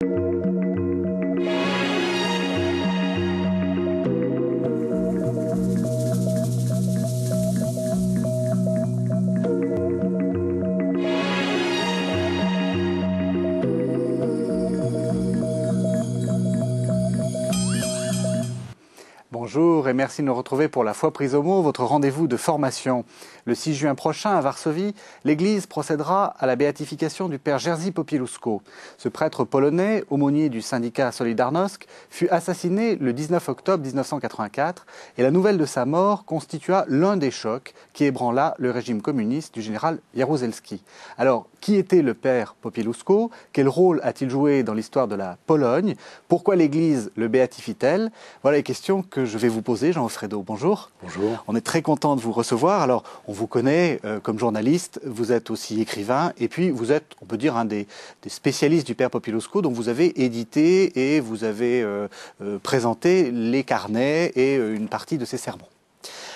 thank you Bonjour et merci de nous retrouver pour la foi prise au mot, votre rendez-vous de formation. Le 6 juin prochain à Varsovie, l'Église procédera à la béatification du père Jerzy Popieluszko. Ce prêtre polonais, aumônier du syndicat Solidarnosc, fut assassiné le 19 octobre 1984 et la nouvelle de sa mort constitua l'un des chocs qui ébranla le régime communiste du général Jaruzelski. Alors, qui était le père Popieluszko Quel rôle a-t-il joué dans l'histoire de la Pologne Pourquoi l'Église le béatifie-t-elle Voilà les questions que je je vais vous poser. Jean Offredo, bonjour. Bonjour. On est très content de vous recevoir. Alors, on vous connaît euh, comme journaliste, vous êtes aussi écrivain, et puis vous êtes, on peut dire, un des, spécialistes du Père Popilosco, dont vous avez édité et vous avez euh, euh, présenté les carnets et une partie de ses sermons.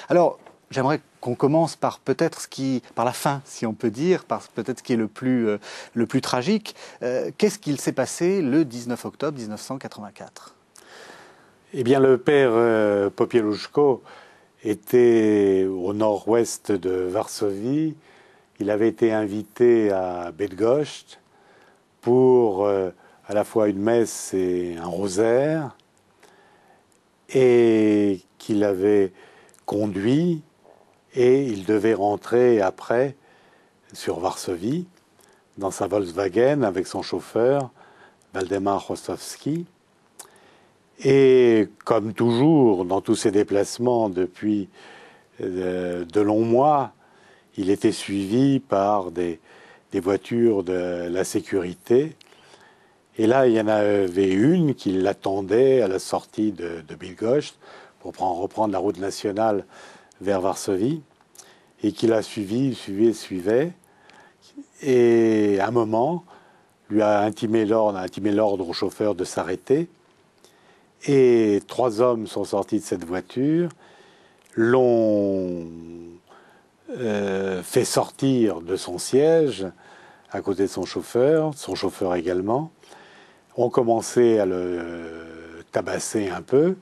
Alors, j'aimerais qu'on commence par peut-être ce qui, par la fin, si on peut dire, par peut-être ce qui est le plus, le plus tragique. Qu'est-ce qu'il s'est passé le 19 octobre 1984 eh bien, le père euh, était au nord-ouest de Varsovie. Il avait été invité à Bedgost pour euh, à la fois une messe et un rosaire, et qu'il avait conduit, et il devait rentrer après sur Varsovie dans sa Volkswagen avec son chauffeur, Valdemar Rostowski. Et comme toujours, dans tous ses déplacements depuis euh, de, longs mois, il était suivi par des, voitures de la sécurité. Et là, il y en avait une qui l'attendait à la sortie de, de pour prendre, reprendre la route nationale vers Varsovie et qui l'a suivi, suivi, suivait. Et à un moment, lui a intimé l'ordre au chauffeur de s'arrêter. Et trois hommes sont sortis de cette voiture, l'ont euh, fait sortir de son siège, à côté de son chauffeur, son chauffeur également, ont commencé à le tabasser un peu,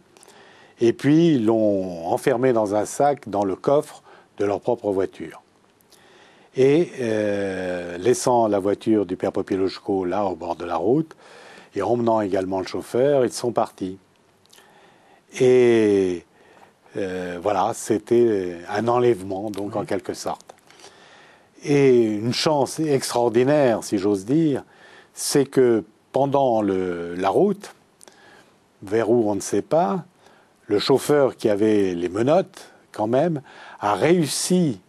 et puis l'ont enfermé dans un sac, dans le coffre de leur propre voiture. Et euh, laissant la voiture du père Popilochko là au bord de la route, et emmenant également le chauffeur, ils sont partis. Et euh, voilà, c'était un enlèvement, donc en quelque sorte. Et une chance extraordinaire, si j'ose dire, c'est que pendant la route, vers où on ne sait pas, le chauffeur qui avait les menottes, quand même, a réussi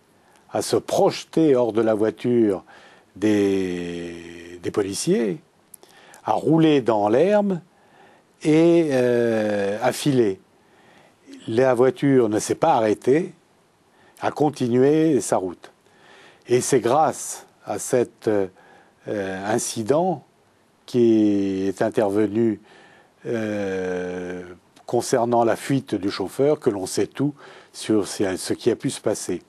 à se projeter hors de la voiture des, des policiers, à rouler dans l'herbe et euh, a filé. La voiture ne s'est pas arrêtée, a continué sa route. Et c'est grâce à cet euh, euh, incident qui est intervenu concernant la fuite du chauffeur que l'on sait tout sur ce qui a pu se passer.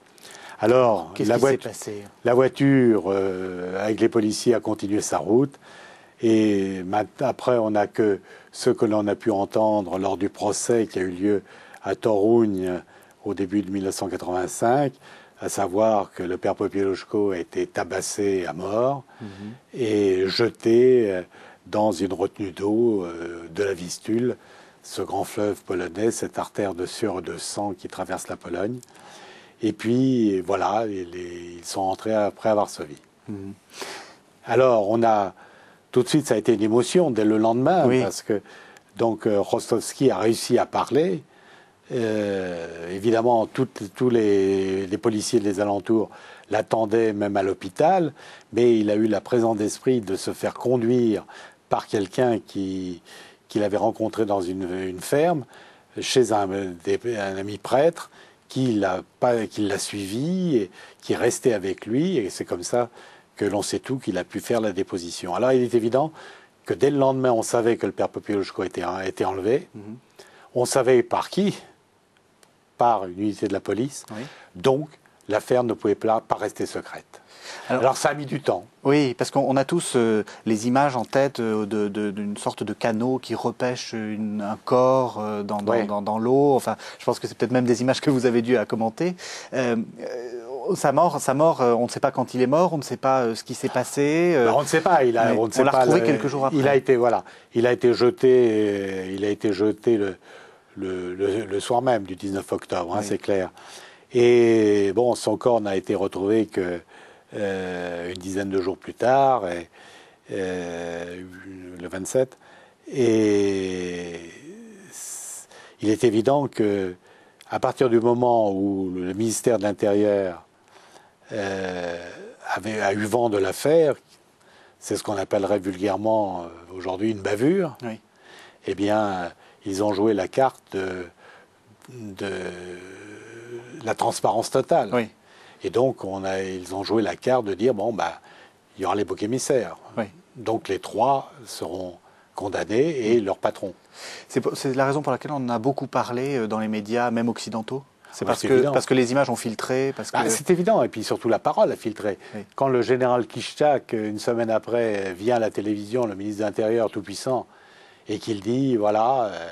Alors, la, voiture, avec les policiers, a continué sa route. Et après, on n'a que ce que l'on a pu entendre lors du procès qui a eu lieu à torougne au début de 1985, à savoir que le père Popieluszko a été tabassé à mort mhm. et jeté euh, dans une retenue d'eau euh, de la Vistule, ce grand fleuve polonais, cette artère de sueur et de sang qui traverse la Pologne. Et puis, voilà, ils sont rentrés après à Varsovie. Mhm. Alors, on a tout de suite, ça a été une émotion dès le lendemain, parce que donc euh, Rostovski a réussi à parler. Euh, évidemment, tous les, policiers des alentours l'attendaient même à l'hôpital, mais il a eu la présence d'esprit de se faire conduire par quelqu'un qu'il qui avait rencontré dans une, ferme, chez un, un, ami prêtre, qui l'a suivi, et qui restait avec lui, et c'est comme ça que l'on sait tout, qu'il a pu faire la déposition. Alors il est évident que dès le lendemain, on savait que le père Popielushko était, hein, été enlevé. Mhm. On savait par qui Par une unité de la police. Donc, l'affaire ne pouvait pas, rester secrète. Alors, ça a mis du temps. Oui, parce qu'on a tous euh, les images en tête euh, d'une sorte de canot qui repêche un corps euh, dans, l'eau. Enfin, je pense que c'est peut-être même des images que vous avez dû à commenter sa mort, sa mort, euh, on ne sait pas quand il est mort, on ne sait pas euh, ce qui s'est passé. Euh, bah, on ne sait pas. Il a, on, retrouvé quelques jours après. Il a été, voilà, il a été jeté, il a été jeté le, le, soir même du 19 octobre, hein, c'est clair. Et bon, son corps n'a été retrouvé que une dizaine de jours plus tard, le 27. Et il est évident que à partir du moment où le ministère de l'Intérieur euh, avait, a eu vent de l'affaire, c'est ce qu'on appellerait vulgairement euh, aujourd'hui une bavure, oui. eh bien, ils ont joué la carte de, de la transparence totale. Et donc, on a, ils ont joué la carte de dire bon, bah, il y aura les boucs émissaires. Donc, les trois seront condamnés et leur patron. C'est la raison pour laquelle on en a beaucoup parlé euh, dans les médias, même occidentaux c'est parce, que, parce que les images ont filtré parce bah, C'est évident, et puis surtout la parole a filtré. Quand le général Kishchak, une semaine après, vient à la télévision, le ministre de l'Intérieur tout-puissant, et qu'il dit, voilà, euh,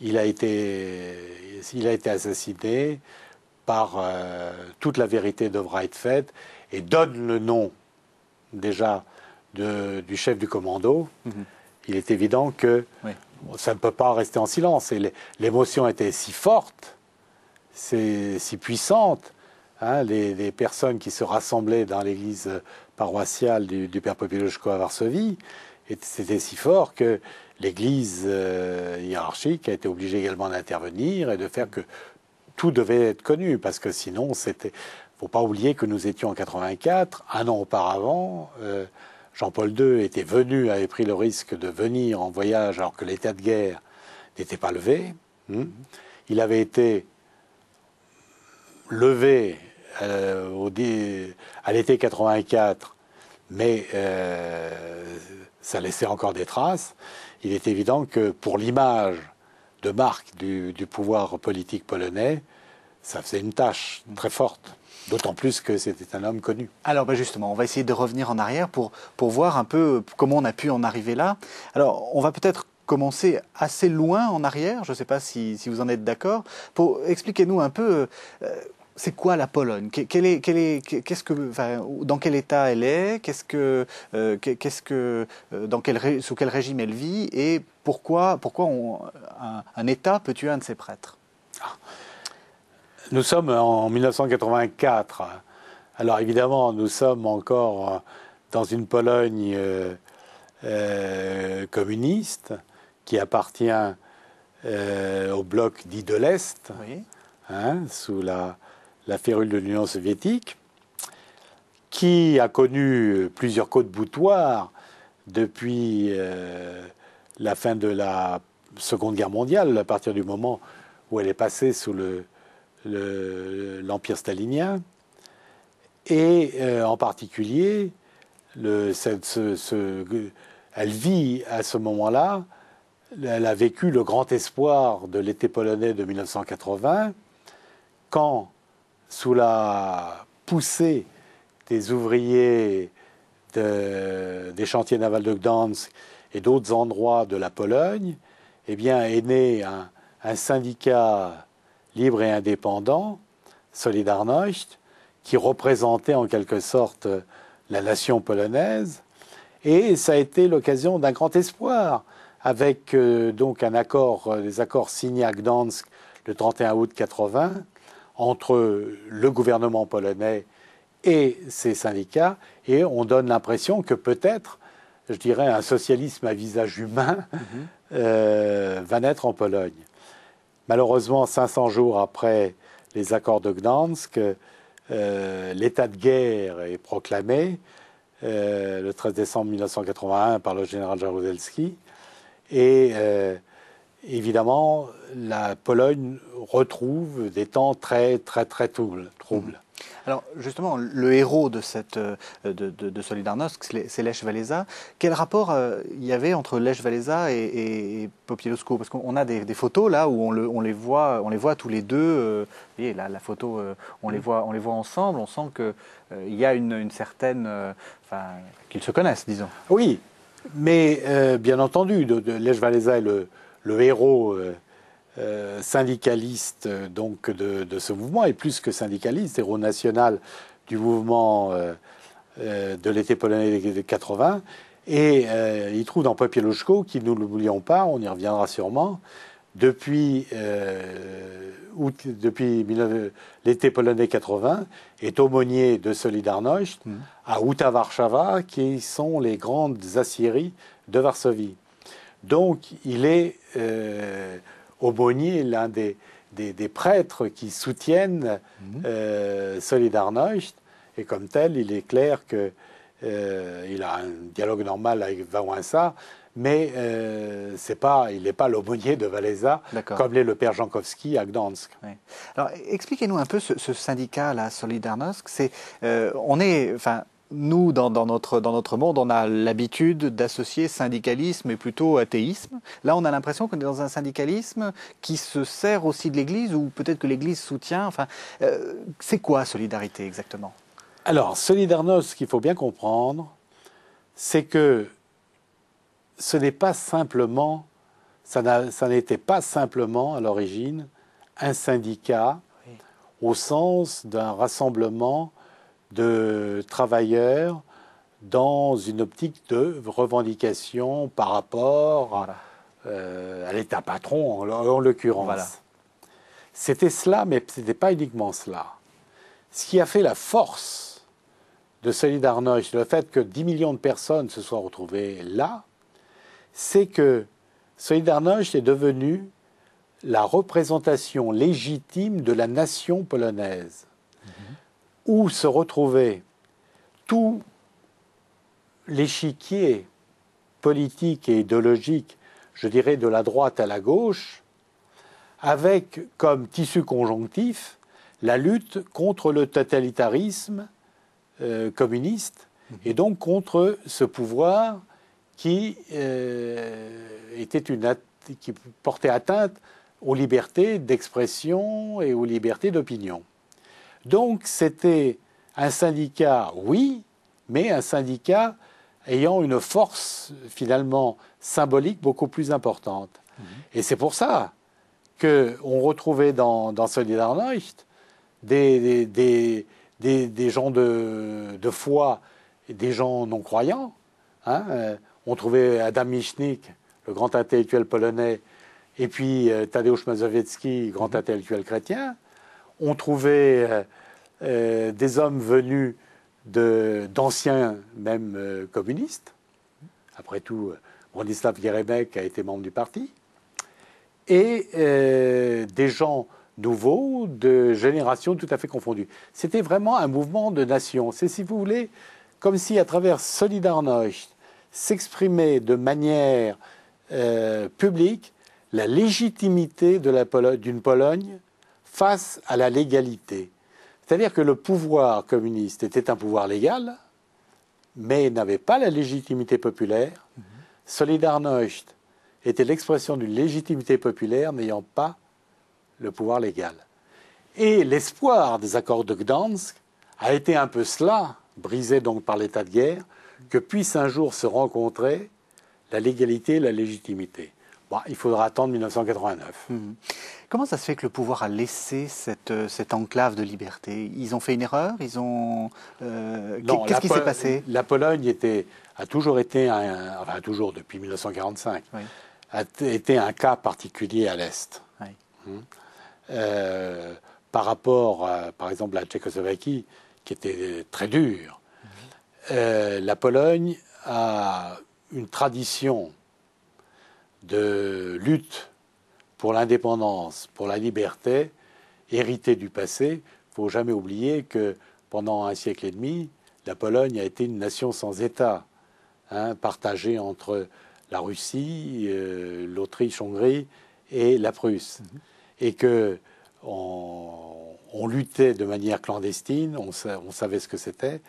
il, a été, il a été assassiné par euh, toute la vérité devra être faite, et donne le nom déjà du chef du commando, mhm. il est évident que ça ne peut pas rester en silence. Et l'émotion était si forte c'est si puissante. Hein, les, personnes qui se rassemblaient dans l'église paroissiale du, Père Popilochko à Varsovie, c'était si fort que l'église euh, hiérarchique a été obligée également d'intervenir et de faire que tout devait être connu, parce que sinon, c'était. Faut pas oublier que nous étions en 84, un an auparavant, euh, Jean-Paul II était venu, avait pris le risque de venir en voyage alors que l'état de guerre n'était pas levé. Hmm. Il avait été levé euh, au à l'été 84, mais euh, ça laissait encore des traces, il est évident que pour l'image de marque du, pouvoir politique polonais, ça faisait une tâche très forte. D'autant plus que c'était un homme connu. Alors ben, justement, on va essayer de revenir en arrière pour, pour voir un peu comment on a pu en arriver là. Alors on va peut-être commencer assez loin en arrière, je ne sais pas si, si, vous en êtes d'accord. pour Expliquez-nous un peu euh, c'est quoi la Pologne qu'est-ce que, Dans quel état elle est qu'est-ce que, euh, euh, Sous quel régime elle vit Et pourquoi, pourquoi un, État peut tuer un de ses prêtres Nous sommes en 1984. Alors évidemment, nous sommes encore euh, dans une Pologne communiste qui appartient au bloc dit de l'Est, hein, sous la, la férule de l'Union soviétique, qui a connu plusieurs côtes de depuis euh, la fin de la Seconde Guerre mondiale, à partir du moment où elle est passée sous l'Empire stalinien, et euh, en particulier, elle vit à ce moment-là, elle a vécu le grand espoir de l'été polonais de 1980, quand sous la poussée des ouvriers des chantiers navals de Gdansk et d'autres endroits de la Pologne, eh bien, est né un, syndicat libre et indépendant, Solidarność, qui représentait en quelque sorte la nation polonaise. Et ça a été l'occasion d'un grand espoir, avec euh, donc un accord, euh, des accords signés à Gdansk le 31 août 1980, entre le gouvernement polonais et ses syndicats, et on donne l'impression que peut-être, je dirais, un socialisme à visage humain mhm. euh, va naître en Pologne. Malheureusement, 500 jours après les accords de Gdansk, euh, l'état de guerre est proclamé euh, le 13 décembre 1981 par le général Jaruzelski. Et évidemment, la Pologne retrouve des temps très, très, très troubles. Mhm. Alors justement, le héros de, cette, euh, de, de, Solidarnosc, c'est Lech Walesa. Quel rapport il euh, y avait entre Lech Walesa et, et, Parce qu'on a des, photos là où on, le, les voit, on les voit tous les deux. Euh, vous voyez, là, la photo, on, les mhm. voit, on les voit ensemble. On sent qu'il y a une, certaine... qu'ils se connaissent, disons. Oui, mais bien entendu, de, Lech Walesa est le le héros euh, euh, syndicaliste euh, donc de, ce mouvement, et plus que syndicaliste, héros national du mouvement de l'été polonais des 80. Et il trouve dans Papier qui, nous l'oublions pas, on y reviendra sûrement, depuis, l'été polonais 80, est aumônier de Solidarność mmh. à Uta warszawa qui sont les grandes aciéries de Varsovie. Donc il est euh, aumônier, l'un des, des, prêtres qui soutiennent mhm. euh, Solidarność, et comme tel, il est clair que euh, il a un dialogue normal avec Vawensa, mais euh, c'est pas, il n'est pas l'aumônier de Valesa, comme l'est le père Jankowski à Gdansk. Alors expliquez-nous un peu ce, syndicat, là Solidarność. C'est, on est, enfin, nous, dans, notre, monde, on a l'habitude d'associer syndicalisme et plutôt athéisme. Là, on a l'impression qu'on est dans un syndicalisme qui se sert aussi de l'Église, ou peut-être que l'Église soutient. Enfin, euh, c'est quoi solidarité exactement Alors, Solidarność, ce qu'il faut bien comprendre, c'est que ce n'est pas simplement, ça n'était pas simplement à l'origine un syndicat au sens d'un rassemblement de travailleurs dans une optique de revendication par rapport euh, à l'État patron, en, l'occurrence. C'était cela, mais ce n'était pas uniquement cela. Ce qui a fait la force de Solidarność, le fait que 10 millions de personnes se soient retrouvées là, c'est que Solidarność est devenue la représentation légitime de la nation polonaise. Mm-hmm où se retrouvaient tout l'échiquier politique et idéologique, je dirais de la droite à la gauche, avec comme tissu conjonctif la lutte contre le totalitarisme euh, communiste mhm. et donc contre ce pouvoir qui, euh, était une qui portait atteinte aux libertés d'expression et aux libertés d'opinion. Donc c'était un syndicat, oui, mais un syndicat ayant une force finalement symbolique beaucoup plus importante. Mhm. Et c'est pour ça qu'on retrouvait dans, Solidarność des, gens de, de, foi, des gens non croyants. Hein. Euh, on trouvait Adam Michnik, le grand intellectuel polonais, et puis euh, Tadeusz Mazowiecki, grand mhm. intellectuel chrétien on trouvait euh, euh, des hommes venus d'anciens même euh, communistes. Après tout, Bronislav Geremek a été membre du parti. Et des gens nouveaux, de générations tout à fait confondues. C'était vraiment un mouvement de nation. C'est, si vous voulez, comme si à travers Solidarność s'exprimait de manière publique la légitimité d'une Pologne face à la légalité. C'est-à-dire que le pouvoir communiste était un pouvoir légal, mais n'avait pas la légitimité populaire. Mhm. Solidarność était l'expression d'une légitimité populaire n'ayant pas le pouvoir légal. Et l'espoir des accords de Gdansk a été un peu cela, brisé donc par l'état de guerre, que puisse un jour se rencontrer la légalité et la légitimité. Bah, il faudra attendre 1989. Hum. Comment ça se fait que le pouvoir a laissé cette, euh, cette enclave de liberté Ils ont fait une erreur Ils ont euh, Qu'est-ce qui s'est passé La Pologne a toujours été, un, enfin toujours depuis 1945, a été un cas particulier à l'est. Hum. Euh, par rapport, par exemple, à la Tchécoslovaquie, qui était très dure, hum. la Pologne a une tradition de lutte pour l'indépendance, pour la liberté, héritée du passé, il faut jamais oublier que pendant un siècle et demi, la Pologne a été une nation sans État, hein, partagée entre la Russie, euh, l'Autriche-Hongrie et la Prusse. Mm-hmm. Et que on, luttait de manière clandestine, on savait ce que c'était,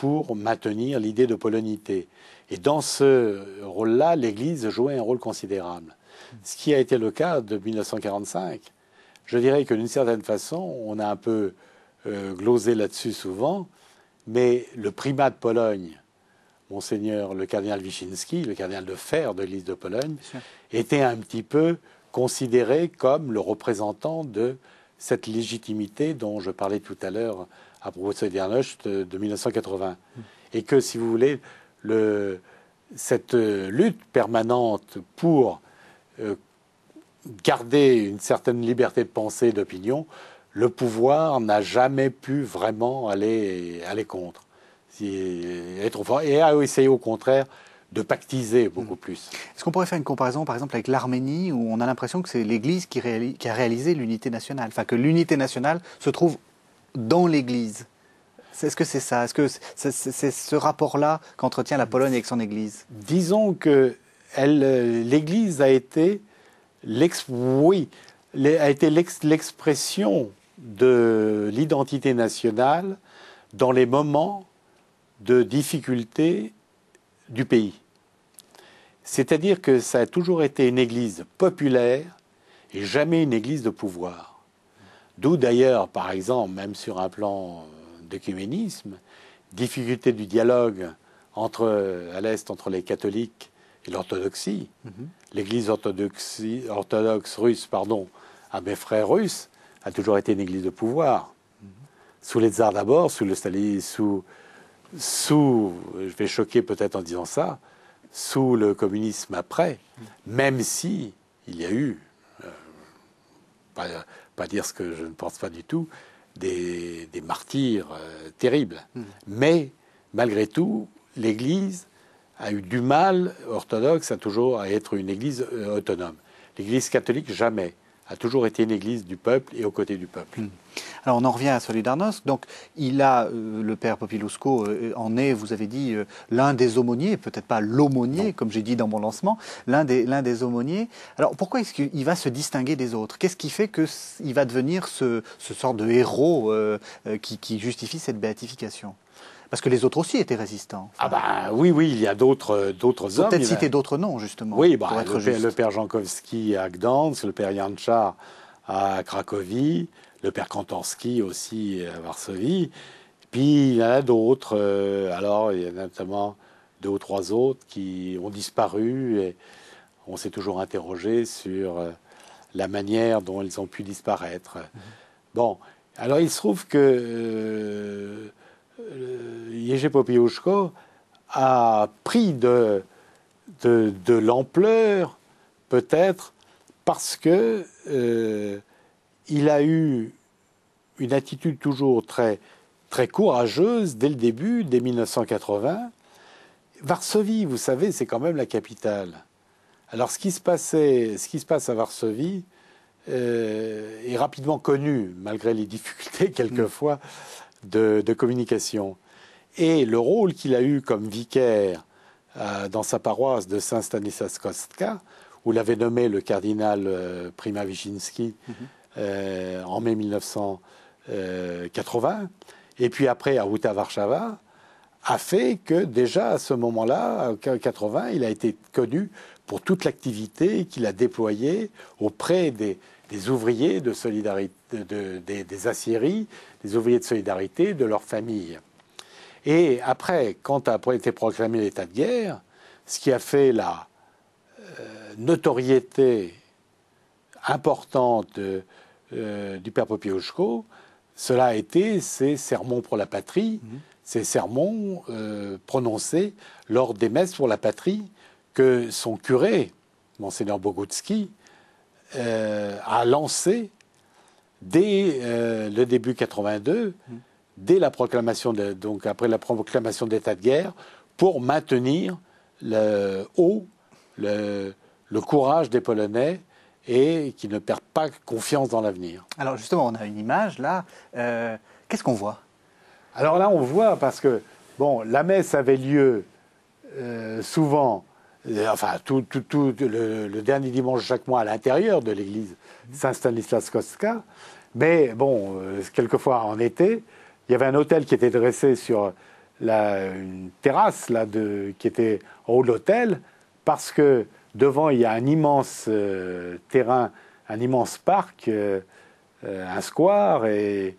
pour maintenir l'idée de polonité. Et dans ce rôle-là, l'Église jouait un rôle considérable. Ce qui a été le cas de 1945. Je dirais que d'une certaine façon, on a un peu euh, glosé là-dessus souvent, mais le primat de Pologne, Monseigneur le cardinal Wyszynski, le cardinal de fer de l'Église de Pologne, était un petit peu considéré comme le représentant de cette légitimité dont je parlais tout à l'heure à propos de cette de, de 1980. Et que, si vous voulez, le, cette euh, lutte permanente pour euh, garder une certaine liberté de pensée et d'opinion, le pouvoir n'a jamais pu vraiment aller, aller contre. Euh, être et a essayé au contraire de pactiser beaucoup mm. plus. Est-ce qu'on pourrait faire une comparaison, par exemple, avec l'Arménie, où on a l'impression que c'est l'Église qui, qui, a réalisé l'unité nationale, enfin que l'unité nationale se trouve dans l'Église. Est-ce que c'est ça Est-ce que c'est ce rapport-là qu'entretient la Pologne avec son Église Disons que euh, l'Église a été a été l'expression de l'identité nationale dans les moments de difficulté du pays. C'est-à-dire que ça a toujours été une Église populaire et jamais une Église de pouvoir. D'où d'ailleurs, par exemple, même sur un plan euh, d'œcuménisme, difficulté du dialogue entre, euh, à l'Est entre les catholiques et l'orthodoxie. Mhm. L'église orthodoxe russe, pardon, à mes frères russes, a toujours été une église de pouvoir. Mhm. Sous les tsars d'abord, sous le stalinisme, sous, sous, je vais choquer peut-être en disant ça, sous le communisme après, mhm. même si il y a eu, euh, pas dire ce que je ne pense pas du tout, des, des martyrs euh, terribles. Hmm. Mais malgré tout, l'Église a eu du mal, orthodoxe, à toujours à être une Église euh, autonome. L'Église catholique, jamais a toujours été l'église du peuple et aux côtés du peuple. Hmm. Alors on en revient à Solidarnosc. Donc il a, euh, le père Popilusco euh, euh, en est, vous avez dit, l'un des aumôniers, peut-être pas l'aumônier, comme j'ai dit dans mon lancement, l'un des, l'un des aumôniers. Alors pourquoi est-ce qu'il va se distinguer des autres Qu'est-ce qui fait qu'il va devenir ce, sort de héros qui justifie cette béatification parce que les autres aussi étaient résistants. ah bah oui, oui, il y a d'autres euh, d'autres hommes. Peut-être citer d'autres noms justement. Oui, bah, le, père Jankowski à Gdansk, le père Janczar à Cracovie, le père Kantorski aussi à Varsovie. Puis il y en a d'autres. Euh, alors il y en a notamment deux ou trois autres qui ont disparu et on s'est toujours interrogé sur euh, la manière dont ils ont pu disparaître. Mmh. Bon, alors il se trouve que euh, Jerzy a pris de, de, l'ampleur, peut-être, parce que euh, il a eu une attitude toujours très, très courageuse dès le début, dès 1980. Varsovie, vous savez, c'est quand même la capitale. Alors ce qui se, passait, ce qui se passe à Varsovie euh, est rapidement connu, malgré les difficultés quelquefois de, communication. Et le rôle qu'il a eu comme vicaire euh, dans sa paroisse de Saint-Stanislas-Kostka, où l'avait nommé le cardinal euh, Prima Wyszynski mhm. euh, en mai 1980, et puis après à Uta Warszawa a fait que déjà à ce moment-là, en 80, il a été connu pour toute l'activité qu'il a déployée auprès des, des ouvriers de solidarité, des, aciéries, des ouvriers de solidarité, de leurs familles. Et après, quand a été proclamé l'état de guerre, ce qui a fait la euh, notoriété importante euh, du père Popiouchko, cela a été ses sermons pour la patrie, mmh. ses ces sermons euh, prononcés lors des messes pour la patrie que son curé, Mgr Bogutsky... Euh, a lancé dès euh, le début 82, hmm. dès la proclamation, donc après la proclamation d'état de guerre, pour maintenir le haut, le, courage des Polonais et qui ne perdent pas confiance dans l'avenir. Alors justement, on a une image là. Euh, qu'est-ce qu'on voit Alors là, on voit parce que bon, la messe avait lieu souvent euh, enfin tout, le, dernier dimanche chaque mois à l'intérieur de l'église Saint-Stanislas-Kostka. Mais bon, euh, quelquefois en été, il y avait un hôtel qui était dressé sur une terrasse là, qui était en haut de l'hôtel, parce que devant, il y a un immense euh, terrain, un immense parc, un square. Et,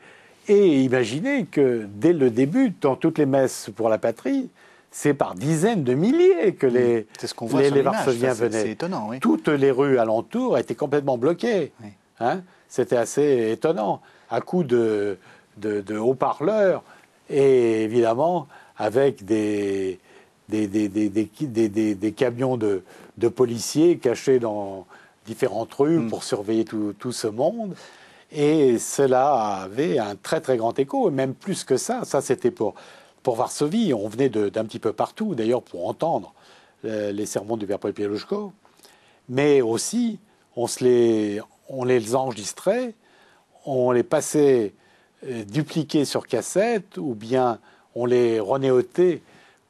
et imaginez que dès le début, dans toutes les messes pour la patrie, c'est par dizaines de milliers que mm. les, Varsoviens venaient. Toutes les rues alentour étaient complètement bloquées. Hein. C'était assez étonnant, à coup de, haut-parleurs et évidemment avec des, des, des, camions de, de, policiers cachés dans différentes rues mm. pour surveiller tout, tout ce monde. Et cela avait un très très grand écho, et même plus que ça. Ça, c'était pour pour Varsovie. On venait d'un petit peu partout, d'ailleurs, pour entendre euh, les sermons du Père Paul Mais aussi, on, les, les enregistrait, on les passait euh, dupliqués sur cassette, ou bien on les renéotait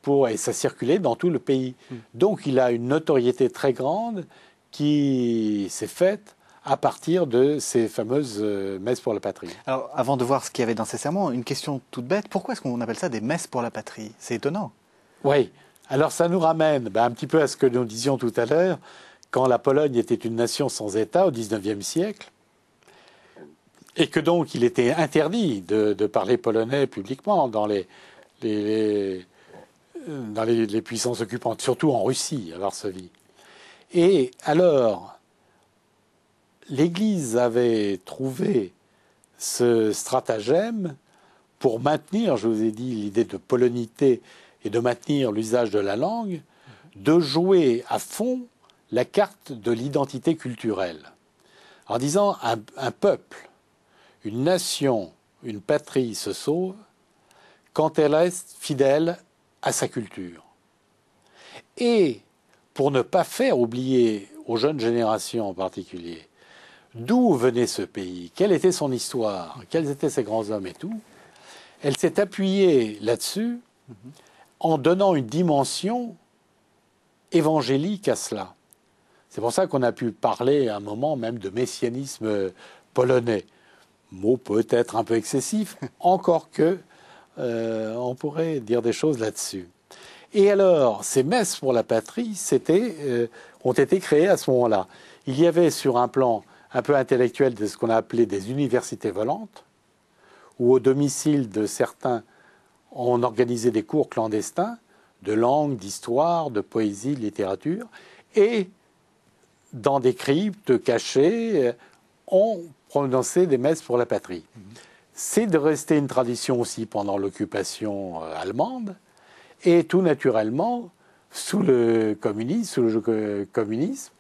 pour, et ça circulait dans tout le pays. Hmm. Donc il a une notoriété très grande qui s'est faite à partir de ces fameuses euh, messes pour la patrie. avant de voir ce qu'il y avait dans ces serments, une question toute bête. Pourquoi est-ce qu'on appelle ça des messes pour la patrie C'est étonnant. Oui. Alors, ça nous ramène ben, un petit peu à ce que nous disions tout à l'heure. Quand la Pologne était une nation sans État au XIXe siècle, et que donc il était interdit de, parler polonais publiquement dans les, dans les puissances occupantes, surtout en Russie, à Varsovie. Et alors, l'Église avait trouvé ce stratagème pour maintenir, je vous ai dit, l'idée de polonité et de maintenir l'usage de la langue, de jouer à fond la carte de l'identité culturelle. En disant un, peuple, une nation, une patrie se sauve quand elle reste fidèle à sa culture. Et pour ne pas faire oublier aux jeunes générations en particulier d'où venait ce pays, quelle était son histoire, quels étaient ses grands hommes et tout. Elle s'est appuyée là-dessus mm-hmm. en donnant une dimension évangélique à cela. C'est pour ça qu'on a pu parler à un moment même de messianisme polonais. Mot peut-être un peu excessif, encore que euh, on pourrait dire des choses là-dessus. Et alors, ces messes pour la patrie euh, ont été créées à ce moment-là. Il y avait sur un plan un peu intellectuel de ce qu'on a appelé des universités volantes, où au domicile de certains, on organisait des cours clandestins de langue, d'histoire, de poésie, de littérature, et dans des cryptes cachées, euh, on prononçait des messes pour la patrie. Mhm. C'est de rester une tradition aussi pendant l'occupation euh, allemande, et tout naturellement, sous le communisme, sous le communisme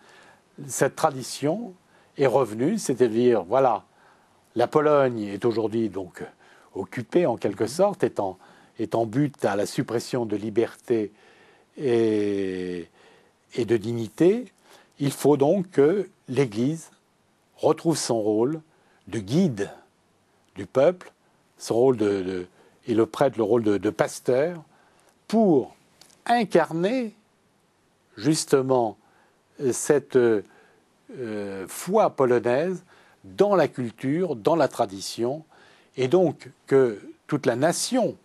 cette tradition est revenu, c'est-à-dire, voilà, la Pologne est aujourd'hui donc occupée en quelque mhm. sorte, est en, but à la suppression de liberté et, et de dignité. Il faut donc que l'Église retrouve son rôle de guide du peuple, son rôle de, et le prêtre le rôle de pasteur, pour incarner justement cette euh, foi polonaise dans la culture, dans la tradition, et donc que toute la nation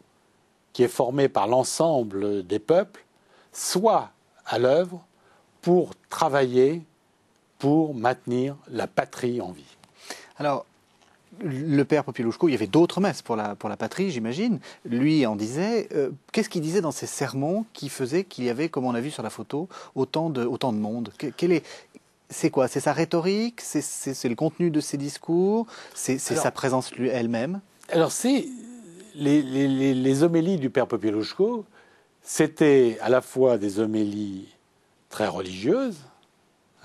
qui est formée par l'ensemble des peuples soit à l'œuvre pour travailler pour maintenir la patrie en vie. Alors, le père Popieluszko, il y avait d'autres messes pour la, pour la patrie, j'imagine. Lui en disait. Euh, qu'est-ce qu'il disait dans ses sermons qui faisait qu'il y avait, comme on a vu sur la photo, autant de, autant de monde quel est, c'est quoi C'est sa rhétorique C'est le contenu de ses discours C'est sa présence elle-même Alors, c'est les, homélies du père Popielushko, c'était à la fois des homélies très religieuses,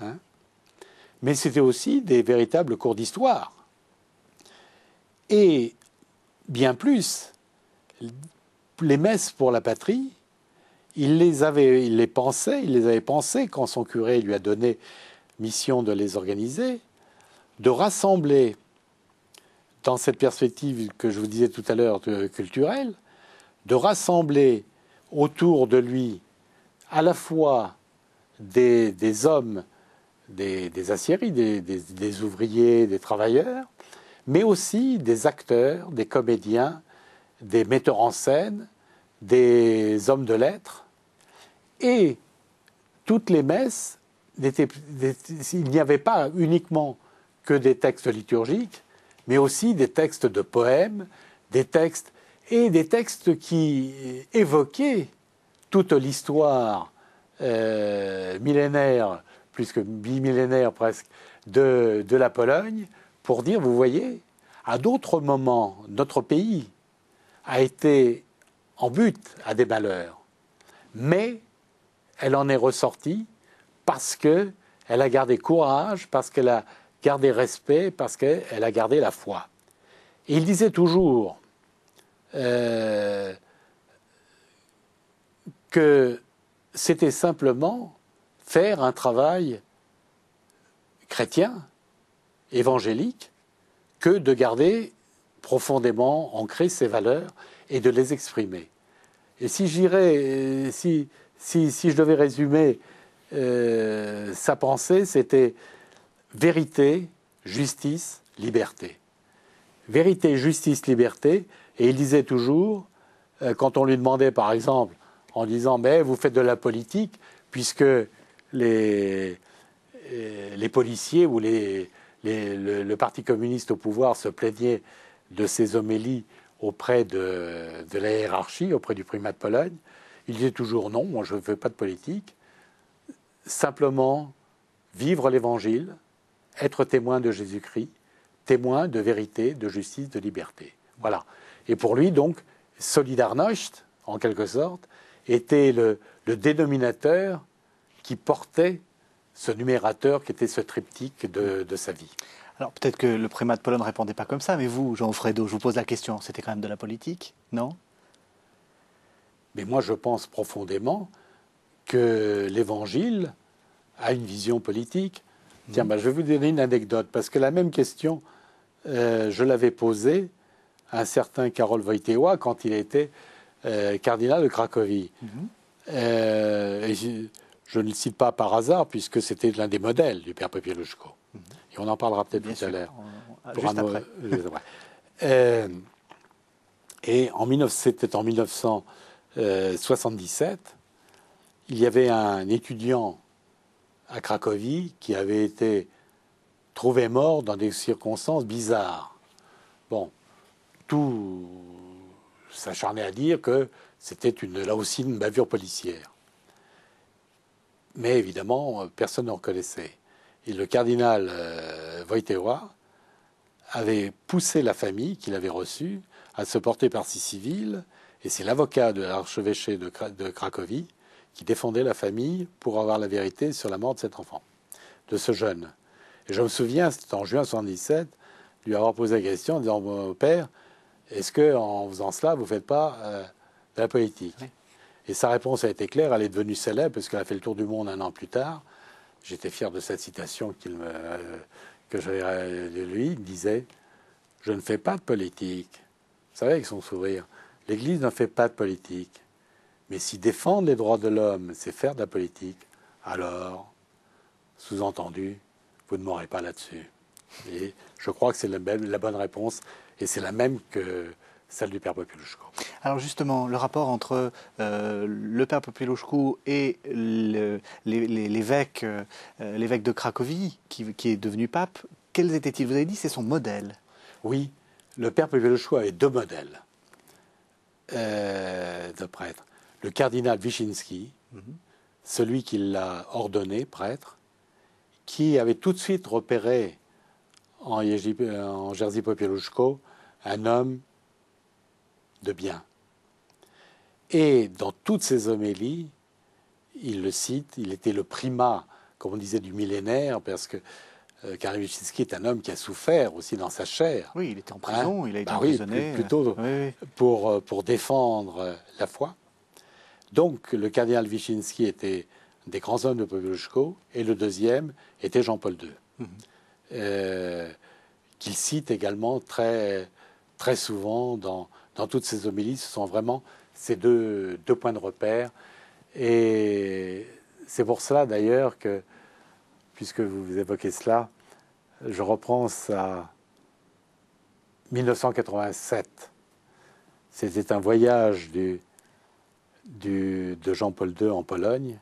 hein, mais c'était aussi des véritables cours d'histoire. Et bien plus, les messes pour la patrie, il les avait, il les pensait, il les avait pensées quand son curé lui a donné mission de les organiser, de rassembler dans cette perspective que je vous disais tout à l'heure euh, culturelle, de rassembler autour de lui à la fois des, hommes, des, des aciéries, des, des, ouvriers, des travailleurs, mais aussi des acteurs, des comédiens, des metteurs en scène, des hommes de lettres. Et toutes les messes il n'y avait pas uniquement que des textes liturgiques, mais aussi des textes de poèmes, des textes et des textes qui évoquaient toute l'histoire euh, millénaire, plus que bimillénaire presque, de, de la Pologne, pour dire, vous voyez, à d'autres moments, notre pays a été en but à des malheurs, mais elle en est ressortie parce qu'elle a gardé courage, parce qu'elle a gardé respect, parce qu'elle a gardé la foi. Et il disait toujours euh, que c'était simplement faire un travail chrétien, évangélique, que de garder profondément ancrées ces valeurs et de les exprimer. Et si j'irais, si, si, si, je devais résumer euh, sa pensée, c'était vérité, justice, liberté. Vérité, justice, liberté. Et il disait toujours, euh, quand on lui demandait par exemple, en disant Mais vous faites de la politique, puisque les, euh, policiers ou le, Parti communiste au pouvoir se plaignaient de ses homélies auprès de, de la hiérarchie, auprès du primat de Pologne. Il disait toujours non, moi je ne fais pas de politique simplement vivre l'Évangile, être témoin de Jésus-Christ, témoin de vérité, de justice, de liberté. Voilà. Et pour lui, donc, Solidarność, en quelque sorte, était le, dénominateur qui portait ce numérateur qui était ce triptyque de, sa vie. Alors peut-être que le prémat de Pologne ne répondait pas comme ça, mais vous, Jean Offredo, je vous pose la question, c'était quand même de la politique, non Mais moi je pense profondément que l'Évangile a une vision politique. Tiens, mhm. ben, je vais vous donner une anecdote, parce que la même question, euh, je l'avais posée à un certain Karol Wojtyła quand il était euh, cardinal de Cracovie. Mhm. Euh, et je, ne le cite pas par hasard, puisque c'était l'un des modèles du père Popieluszko. Mhm. Et on en parlera peut-être tout à l'heure. Juste après. et c'était en 1977 il y avait un étudiant à Cracovie qui avait été trouvé mort dans des circonstances bizarres. Bon, tout s'acharnait à dire que c'était une, là aussi une bavure policière. Mais évidemment, euh, personne ne reconnaissait. Et le cardinal Wojtewa euh, avait poussé la famille qu'il avait reçue à se porter partie civile, et c'est l'avocat de l'archevêché de Cracovie qui défendait la famille pour avoir la vérité sur la mort de cet enfant, de ce jeune. Et je me souviens, c'était en juin 1977, lui avoir posé la question en disant Mon père, est-ce que en faisant cela, vous ne faites pas euh, de la politique Et sa réponse a été claire, elle est devenue célèbre parce qu'elle a fait le tour du monde un an plus tard. J'étais fier de cette citation euh, que j'avais euh, de lui. Il disait Je ne fais pas de politique. Vous savez, avec son sourire, l'Église ne fait pas de politique. Mais si défendre les droits de l'homme, c'est faire de la politique, alors, sous-entendu, vous ne mourrez pas là-dessus. Et je crois que c'est la, bonne réponse, et c'est la même que celle du père Populushko. Alors justement, le rapport entre euh, le père Populushko et euh, l'évêque de Cracovie, qui, est devenu pape, quels étaient-ils Vous avez dit c'est son modèle. Oui, le père Populushko avait deux modèles euh, de prêtres le cardinal Wyszynski, celui qui l'a ordonné prêtre, qui avait tout de suite repéré en, Jersey Jerzy Popieluszko un homme de bien. Et dans toutes ses homélies, il le cite, il était le primat, comme on disait, du millénaire, parce que euh, Karim Wyszynski est un homme qui a souffert aussi dans sa chair. Oui, il était en hein? prison, il a été bah emprisonné. Oui, plutôt Pour, euh, pour défendre euh, la foi. Donc le cardinal Wyszynski était des grands hommes de Popieluszko et le deuxième était Jean-Paul II, mhm. euh, qu'il cite également très, très souvent dans, dans toutes ses homilies. Ce sont vraiment ces deux, deux points de repère. Et c'est pour cela d'ailleurs que, puisque vous évoquez cela, je reprends à 1987. C'était un voyage du, de Jean-Paul II en Pologne.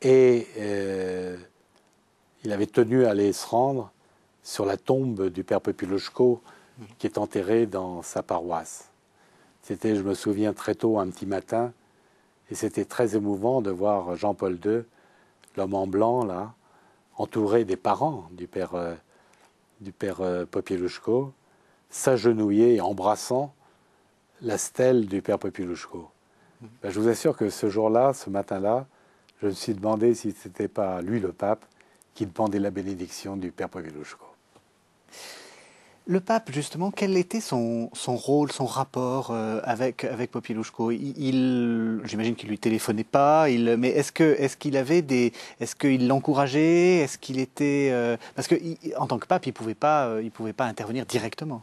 Et euh, il avait tenu à aller se rendre sur la tombe du père Popieluszko, qui est enterré dans sa paroisse. C'était, je me souviens, très tôt, un petit matin, et c'était très émouvant de voir Jean-Paul II, l'homme en blanc, là, entouré des parents du père, euh, du père euh, s'agenouiller et embrassant la stèle du père Popilouchko. Ben, je vous assure que ce jour-là, ce matin-là, je me suis demandé si ce n'était pas lui, le pape, qui demandait la bénédiction du père Popilouchko. Le pape, justement, quel était son, rôle, son rapport euh, avec, avec J'imagine qu'il ne lui téléphonait pas, il, mais est-ce que est qu'il avait des, est qu'il l'encourageait, est-ce qu'il était, euh, parce que en tant que pape, il pouvait euh, il pouvait pas intervenir directement.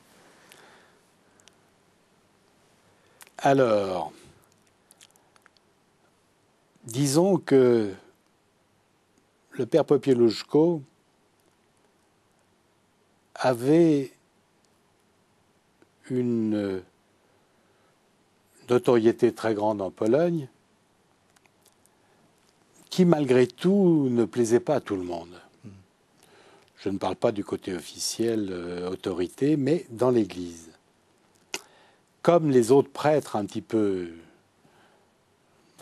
Alors, disons que le père Popieluszko avait une notoriété très grande en Pologne qui, malgré tout, ne plaisait pas à tout le monde. Hmm. Je ne parle pas du côté officiel, euh, autorité, mais dans l'Église comme les autres prêtres un petit peu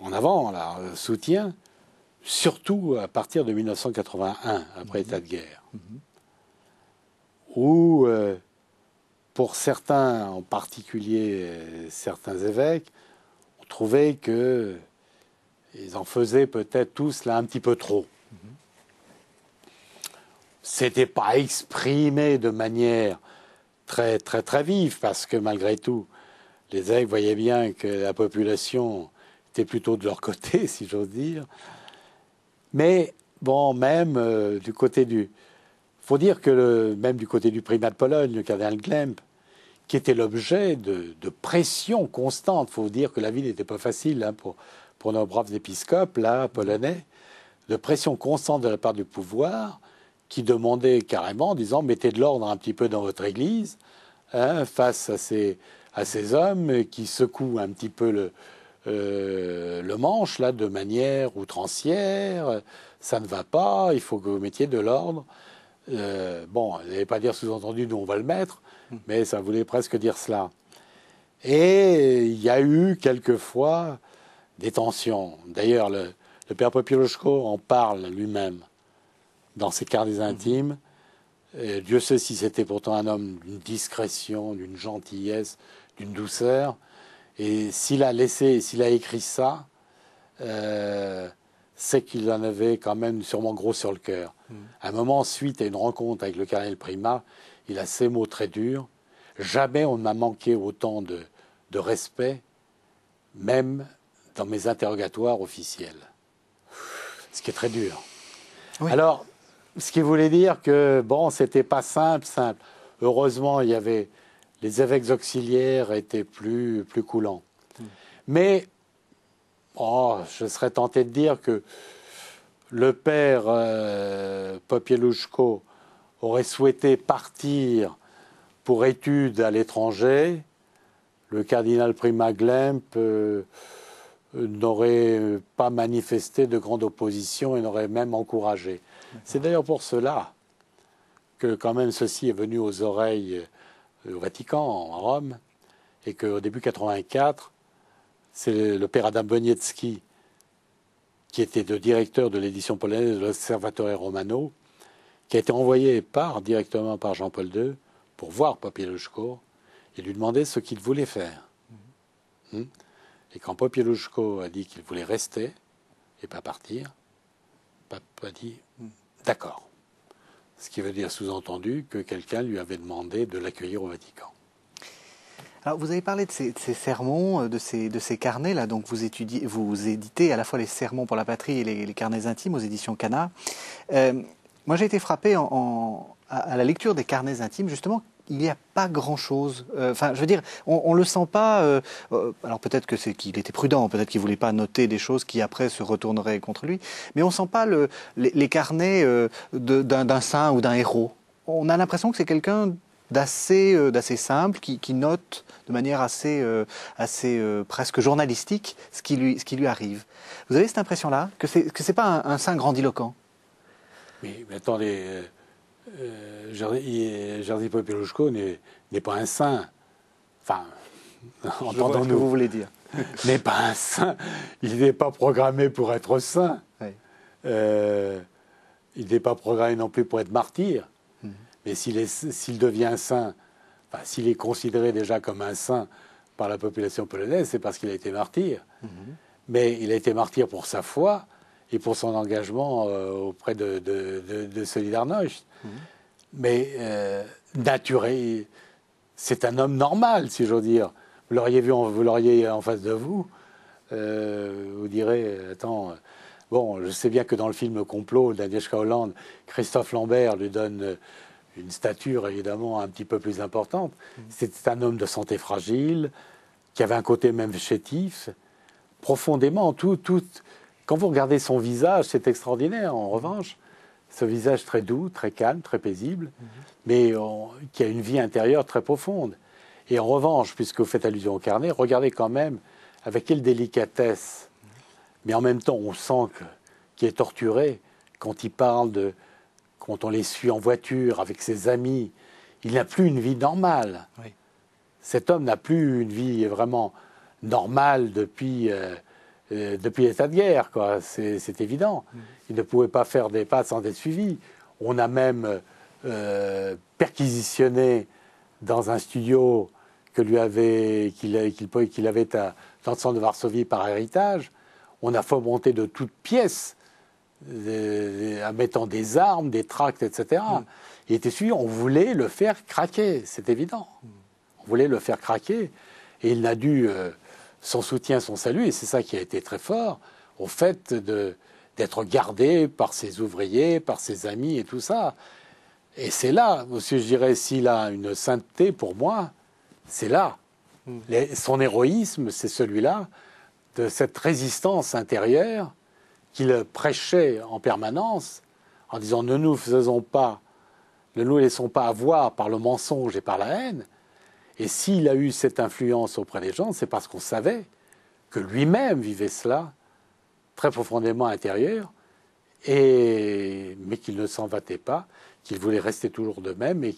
en avant, là, euh, soutien, surtout à partir de 1981, après l'état mhm. de guerre, mhm. où, euh, pour certains, en particulier euh, certains évêques, on trouvait que en faisaient peut-être tous là un petit peu trop. Mhm. C'était pas exprimé de manière très très très vive parce que malgré tout, les aigles voyaient bien que la population était plutôt de leur côté, si j'ose dire. Mais bon, même euh, du côté du. faut dire que même du côté du primat de Pologne, le cardinal Glemp, qui était l'objet de, de pressions constantes, faut dire que la vie n'était pas facile hein, pour, pour nos braves épiscopes, là, polonais, de pression constante de la part du pouvoir, qui demandait carrément, disant mettez de l'ordre un petit peu dans votre église, hein, face à ces à ces hommes qui secouent un petit peu le, euh, le manche là de manière outrancière. Ça ne va pas. Il faut que vous mettiez de l'ordre. Euh, bon, vous n'allez pas dire sous-entendu nous on va le mettre, mais ça voulait presque dire cela. Et il y a eu quelquefois des tensions. D'ailleurs, le, père Popielochko en parle lui-même dans ses cartes intimes. Dieu sait si c'était pourtant un homme d'une discrétion, d'une gentillesse, d'une douceur. Et s'il a laissé, s'il a écrit ça, euh, c'est qu'il en avait quand même sûrement gros sur le cœur. Hmm. À un moment, suite à une rencontre avec le cardinal Prima, il a ces mots très durs. Jamais on ne m'a manqué autant de, de respect, même dans mes interrogatoires officiels. Ce qui est très dur. Alors, ce qui voulait dire que, bon, c'était pas simple, simple. Heureusement, il y avait les évêques auxiliaires étaient plus, plus coulants. Hmm. Mais, oh, je serais tenté de dire que le père euh, aurait souhaité partir pour études à l'étranger. Le cardinal Prima euh, n'aurait pas manifesté de grande opposition et n'aurait même encouragé. C'est d'ailleurs pour cela que quand même ceci est venu aux oreilles euh, au Vatican, en Rome, et qu'au début 84, c'est le père Adam Boniecki, qui était le directeur de l'édition polonaise de l'Observatoire Romano, qui a été envoyé par, directement par Jean-Paul II pour voir Popieluszko et lui demander ce qu'il voulait faire. Mm-hmm. Hmm? Et quand Popieluszko a dit qu'il voulait rester et pas partir, Pape a dit mm. d'accord. Ce qui veut dire sous-entendu que quelqu'un lui avait demandé de l'accueillir au Vatican. Alors, vous avez parlé de ces, sermons, de ces, euh, carnets-là. Donc, vous, étudiez, vous éditez à la fois les sermons pour la patrie et les, carnets intimes aux éditions Cana. Euh, moi, j'ai été frappé à la lecture des carnets intimes, justement il n'y a pas grand-chose. Euh, enfin, je veux dire, on ne le sent pas. Euh, euh, alors peut-être que c'est qu'il était prudent, peut-être qu'il voulait pas noter des choses qui après se retourneraient contre lui. Mais on sent pas le, les, carnets d'un saint ou d'un héros. On a l'impression que c'est quelqu'un d'assez simple qui, note de manière assez presque journalistique ce qui lui arrive. Vous avez cette impression là que ce n'est pas un, un, saint grandiloquent. Oui, mais attendez euh, Jerzy Popieluszko n'est pas un saint. Enfin, entendons-nous. vous voulez dire. n'est pas un saint. Il n'est pas programmé pour être saint. Euh, il n'est pas programmé non plus pour être martyr. Mhm. Mais s'il devient saint, s'il est considéré déjà comme un saint par la population polonaise, c'est parce qu'il a été martyr. Mhm. Mais il a été martyr pour sa foi et pour son engagement euh, auprès de, de, de, Solidarność. Mhm. Mais euh, c'est un homme normal, si j'ose dire. Vous l'auriez vu, vous l'auriez en face de vous, euh, vous direz, attends, bon, je sais bien que dans le film Complot d'Adieshka Hollande, Christophe Lambert lui donne une stature évidemment un petit peu plus importante. Mhm. C'est C'était un homme de santé fragile, qui avait un côté même chétif, profondément, tout, tout, quand vous regardez son visage, c'est extraordinaire, en revanche. Ce visage très doux, très calme, très paisible, mhm. mais euh, qui a une vie intérieure très profonde. Et en revanche, puisque vous faites allusion au carnet, regardez quand même avec quelle délicatesse, mais en même temps, on sent qu'il est torturé quand il parle de. quand on les suit en voiture avec ses amis. Il n'a plus une vie normale. Cet homme n'a plus une vie vraiment normale depuis. Euh, euh, depuis l'état de guerre, quoi. C'est évident. Mm. Il ne pouvait pas faire des pas sans être suivi. On a même euh, perquisitionné dans un studio que lui avait, qu'il avait à l'ensemble de Varsovie par héritage. On a fomenté de toutes pièces, euh, en mettant des armes, des tracts, etc. Mm. Il était suivi. On voulait le faire craquer, c'est évident. Mm. On voulait le faire craquer. Et il n'a dû son soutien, son salut, et c'est ça qui a été très fort, au fait de d'être gardé par ses ouvriers, par ses amis et tout ça. Et c'est là, monsieur, je dirais, s'il a une sainteté pour moi, c'est là. Hmm. son héroïsme, c'est celui-là, de cette résistance intérieure qu'il prêchait en permanence, en disant ne nous faisons pas, ne nous laissons pas avoir par le mensonge et par la haine, et s'il a eu cette influence auprès des gens, c'est parce qu'on savait que lui-même vivait cela très profondément à l'intérieur, et, mais qu'il ne s'en battait pas, qu'il voulait rester toujours de même et,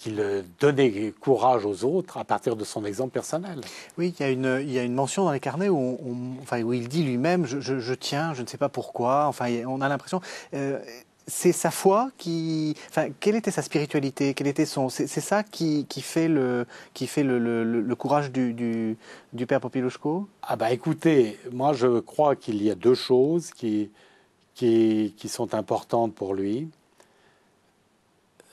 qu'il donnait courage aux autres à partir de son exemple personnel. Oui, il y a une, il une mention dans les carnets où, enfin, où il dit lui-même je, tiens, je ne sais pas pourquoi. Enfin, on a l'impression. Euh, c'est sa foi qui. quelle était sa spiritualité Quel était son. C'est ça qui, fait le qui fait le, courage du, du, père Popilouchko Ah bah écoutez, moi je crois qu'il y a deux choses qui qui, sont importantes pour lui.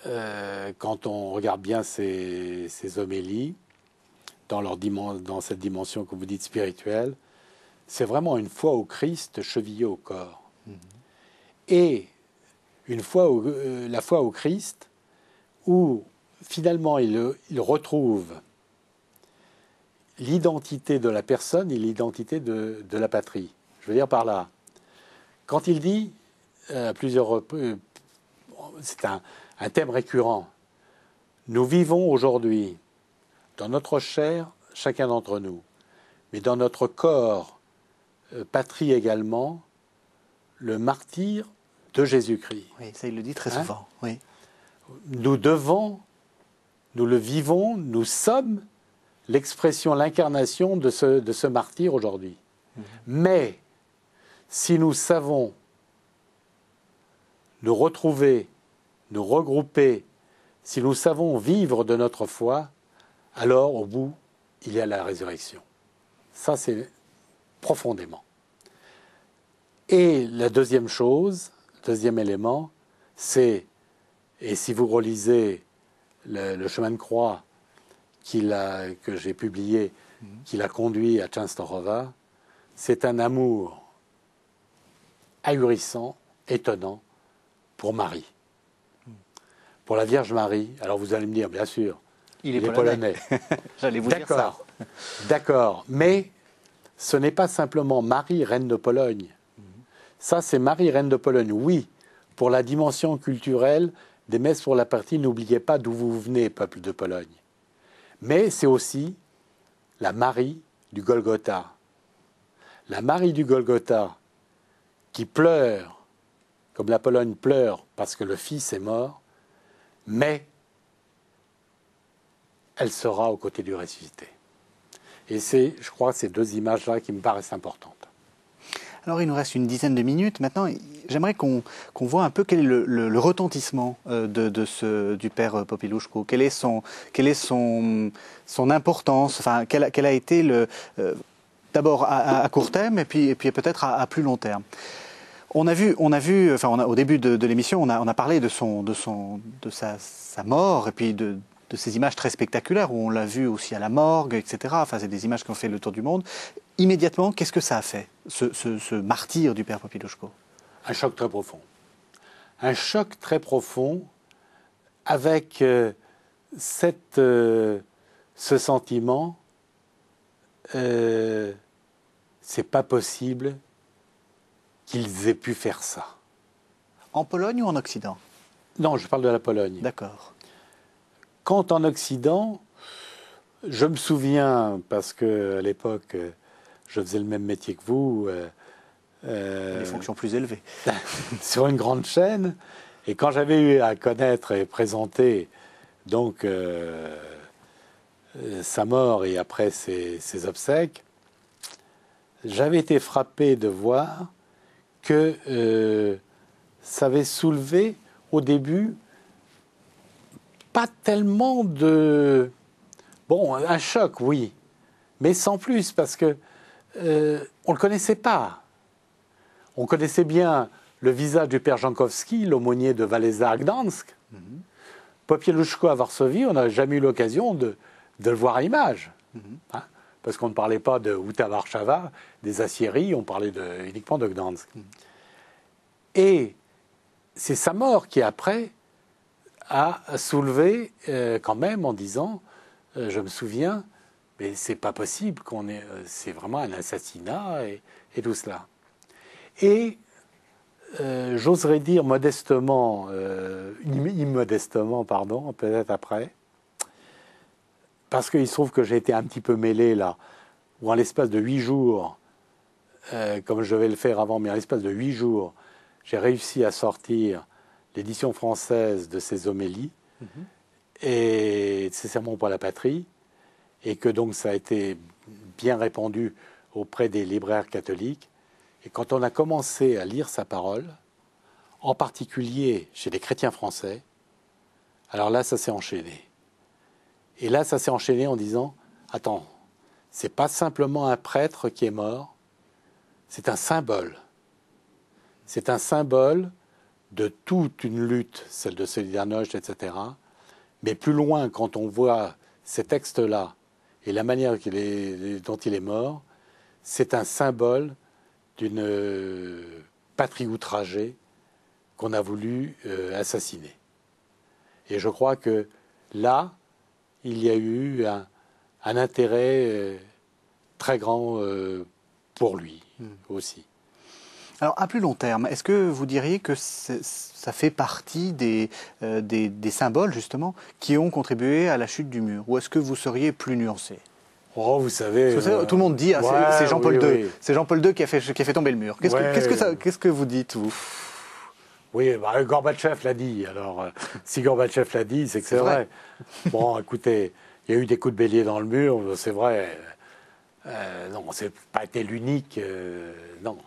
Euh, quand on regarde bien ces homélies, dans, leur dans cette dimension que vous dites spirituelle, c'est vraiment une foi au Christ chevillée au corps. Mhm. Et une euh, la foi au Christ, où finalement il, retrouve l'identité de la personne et l'identité de, la patrie. Je veux dire par là, quand il dit euh, à plusieurs euh, c'est un thème récurrent, nous vivons aujourd'hui dans notre chair, chacun d'entre nous, mais dans notre corps, patrie également, le martyr de Jésus-Christ. Oui, ça il le dit très hein souvent. Nous devons, nous le vivons, nous sommes l'expression, l'incarnation de ce, de ce martyr aujourd'hui. Mhm. Mais si nous savons nous retrouver, nous regrouper, si nous savons vivre de notre foi, alors au bout, il y a la résurrection. Ça, c'est profondément. Et la deuxième chose, Deuxième élément, c'est, et si vous relisez le, chemin de croix que j'ai publié, mhm. qui l'a conduit à Częstochowa, c'est un amour ahurissant, étonnant pour Marie. Mhm. Pour la Vierge Marie, alors vous allez me dire, bien sûr, il est, polonais. polonais. J'allais vous dire ça. D'accord, mais ce n'est pas simplement Marie, reine de Pologne, ça, c'est Marie, reine de Pologne. Oui, pour la dimension culturelle des messes pour la partie, n'oubliez pas d'où vous venez, peuple de Pologne. Mais c'est aussi la Marie du Golgotha. La Marie du Golgotha qui pleure, comme la Pologne pleure parce que le Fils est mort, mais elle sera aux côtés du ressuscité. Et c'est, je crois, ces deux images-là qui me paraissent importantes. Alors il nous reste une dizaine de minutes. Maintenant, j'aimerais qu'on voit un peu quel est le, retentissement euh, de, ce, du père euh, Popilouchko. Quelle est son, quelle est son, importance enfin, quelle, a été le... Euh, d'abord à, court terme et puis, peut-être à, plus long terme. On a vu, on a vu, au début de, l'émission, on a, parlé de de de sa, mort, et puis de, de, ces images très spectaculaires où on l'a vu aussi à la morgue, etc. Enfin, c'est des images qui ont fait le tour du monde. Immédiatement, qu'est-ce que ça a fait ce, martyr du père Popilouchko Un choc très profond. Un choc très profond avec euh, cette, euh, ce sentiment euh, c'est pas possible qu'ils aient pu faire ça. En Pologne ou en Occident Non, je parle de la Pologne. D'accord. Quand en Occident, je me souviens, parce que à l'époque, je faisais le même métier que vous. Euh, des euh, fonctions plus élevées. sur une grande chaîne. Et quand j'avais eu à connaître et présenter donc euh, euh, sa mort et après ses, obsèques, j'avais été frappé de voir que ça avait soulevé au début pas tellement de... Bon, un choc, oui, mais sans plus, parce que euh, on ne le connaissait pas. On connaissait bien le visage du père Jankowski, l'aumônier de Valéza à Gdansk. à Varsovie, on n'a jamais eu l'occasion de, le voir à image. Mhm. Hein, parce qu'on ne parlait pas de Uta Warszawa, des aciéries, on parlait uniquement de Gdansk. Mhm. Et c'est sa mort qui, après, a soulevé euh, quand même en disant, euh, je me souviens, mais c'est pas possible qu'on euh, C'est vraiment un assassinat et, tout cela. Et euh, j'oserais dire modestement, euh, immodestement, pardon, peut-être après, parce qu'il se trouve que j'ai été un petit peu mêlé là, où en l'espace de huit jours, comme je vais le faire avant, mais en l'espace de huit jours, j'ai réussi à sortir l'édition française de ces homélies, mm-hmm. et c'est et nécessairement pour la patrie, et que donc ça a été bien répandu auprès des libraires catholiques. Et quand on a commencé à lire sa parole, en particulier chez les chrétiens français, alors là, ça s'est enchaîné. Et là, ça s'est enchaîné en disant Attends, n'est pas simplement un prêtre qui est mort, c'est un symbole. C'est un symbole de toute une lutte, celle de Solidarność, etc. Mais plus loin, quand on voit ces textes-là et la manière dont il est mort, c'est un symbole d'une patrie outragée qu'on a voulu euh, assassiner. Et je crois que là, il y a eu un, intérêt euh, très grand euh, pour lui hmm. aussi. Alors, à plus long terme, est-ce que vous diriez que ça fait partie euh, des, des, symboles, justement, qui ont contribué à la chute du mur Ou est-ce que vous seriez plus nuancé Oh, vous savez. Euh, tout le monde dit, ah, c'est Jean-Paul II. C'est Jean-Paul II qui a, fait, tomber le mur. Qu'est-ce que, vous dites, vous oui, bah, Gorbachev l'a dit. Alors, euh, si Gorbatchev l'a dit, c'est que c'est vrai. Bon, écoutez, il y a eu des coups de bélier dans le mur, c'est vrai. Euh, non, c'est pas été l'unique. non.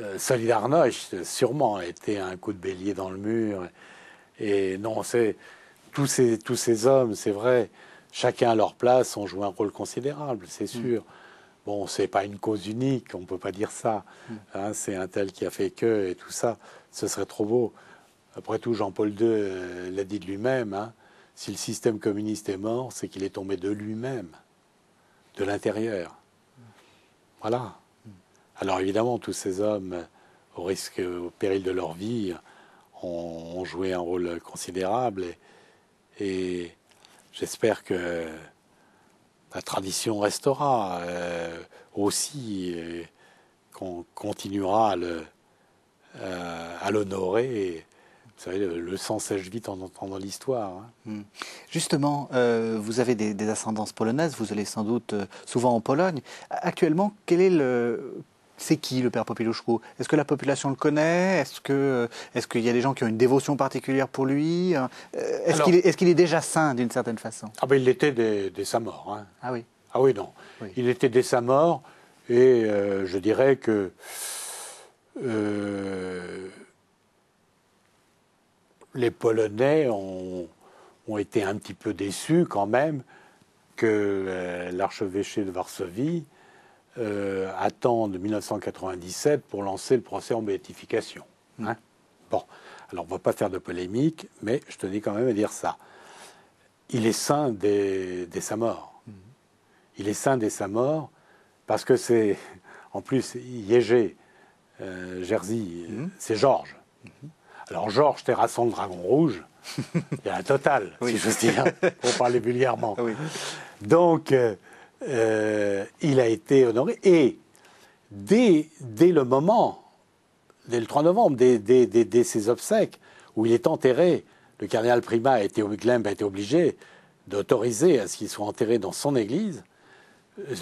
Euh, Solidarność, sûrement, était un coup de bélier dans le mur. Et non, c'est tous ces, tous ces hommes, c'est vrai, chacun à leur place, ont joué un rôle considérable, c'est mm. sûr. Bon, Bon, c'est pas une cause unique, on ne peut pas dire ça. Mm. Hein, c'est un tel qui a fait que et tout ça, ce serait trop beau. Après tout, Jean-Paul II euh, l'a dit de lui-même. Hein. si le système communiste est mort, c'est qu'il est tombé de lui-même, de l'intérieur. Mm. Voilà. Alors évidemment, tous ces hommes, au risque, au péril de leur vie, ont, joué un rôle considérable. Et, j'espère que la tradition restera euh, aussi, qu'on continuera à, le, euh, l'honorer. Vous savez, le, sang sèche vite en entendant l'histoire. Hein. Hmm. Justement, euh, vous avez des, des, ascendances polonaises, vous allez sans doute souvent en Pologne. Actuellement, quel est le c'est qui le père Popilouchko Est-ce que la population le connaît Est-ce que euh, est qu'il y a des gens qui ont une dévotion particulière pour lui euh, Est-ce qu'il est, déjà saint d'une certaine façon Ah ben, il l'était dès sa mort. Hein. Ah oui. Ah oui non. Il était dès sa mort. et euh, je dirais que les Polonais ont, été un petit peu déçus quand même que l'archevêché de Varsovie euh, attendent 1997 pour lancer le procès en béatification. Hein. bon, alors on ne va pas faire de polémique, mais je tenais quand même à dire ça. Il est saint des, des sa mort. Mm-hmm. Il est saint des sa mort parce que c'est, en plus, Yégé, euh, Jersey, mm-hmm. c'est Georges. Mm-hmm. Alors Georges, terrassant le dragon rouge, il y a un total, si j'ose dire, pour parler vulgairement. Oui. Donc, euh, euh, il a été honoré. Et dès, le moment, dès le 3 novembre, dès, ses obsèques, où il est enterré, le cardinal Prima a été, a obligé d'autoriser à ce qu'il soit enterré dans son église.